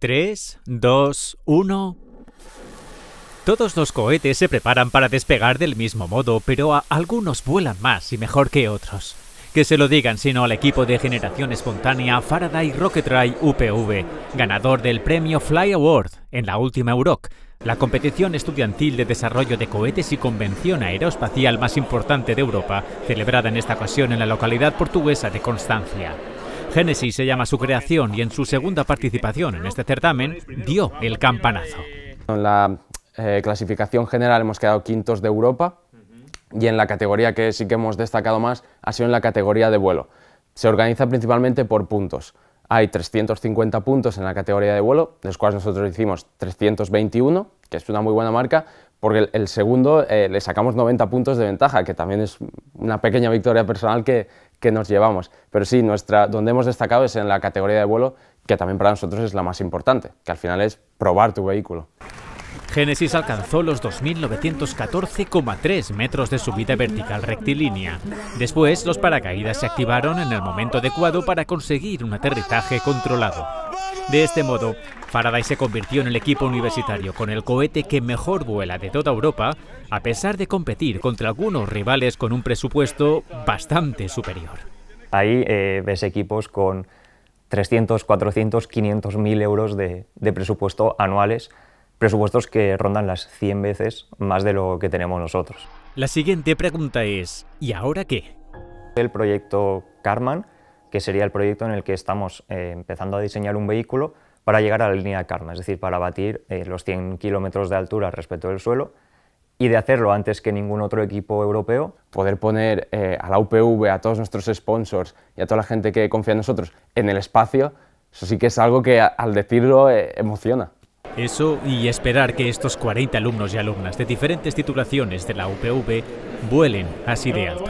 3, 2, 1... Todos los cohetes se preparan para despegar del mismo modo, pero algunos vuelan más y mejor que otros. Que se lo digan sino al equipo de generación espontánea Faraday Rocketry UPV, ganador del premio Fly Award en la última Euroc, la competición estudiantil de desarrollo de cohetes y convención aeroespacial más importante de Europa, celebrada en esta ocasión en la localidad portuguesa de Constancia. Génesis se llama su creación y en su segunda participación en este certamen dio el campanazo. En la eh, clasificación general hemos quedado quintos de Europa y en la categoría que sí que hemos destacado más ha sido en la categoría de vuelo. Se organiza principalmente por puntos. Hay 350 puntos en la categoría de vuelo, de los cuales nosotros hicimos 321, que es una muy buena marca, porque el, segundo eh, le sacamos 90 puntos de ventaja, que también es una pequeña victoria personal que, que nos llevamos. Pero sí, nuestra, donde hemos destacado es en la categoría de vuelo, que también para nosotros es la más importante, que al final es probar tu vehículo. Genesis alcanzó los 2.914,3 metros de subida vertical rectilínea. Después, los paracaídas se activaron en el momento adecuado para conseguir un aterrizaje controlado. De este modo, Faraday se convirtió en el equipo universitario con el cohete que mejor vuela de toda Europa, a pesar de competir contra algunos rivales con un presupuesto bastante superior. Ahí eh, ves equipos con 300, 400, 500 mil euros de, de presupuesto anuales, presupuestos que rondan las 100 veces más de lo que tenemos nosotros. La siguiente pregunta es, ¿y ahora qué? El proyecto Carman que sería el proyecto en el que estamos eh, empezando a diseñar un vehículo para llegar a la línea de Karma, es decir, para batir eh, los 100 kilómetros de altura respecto del suelo y de hacerlo antes que ningún otro equipo europeo. Poder poner eh, a la UPV, a todos nuestros sponsors y a toda la gente que confía en nosotros en el espacio, eso sí que es algo que al decirlo emociona. Eso y esperar que estos 40 alumnos y alumnas de diferentes titulaciones de la UPV vuelen así de alto.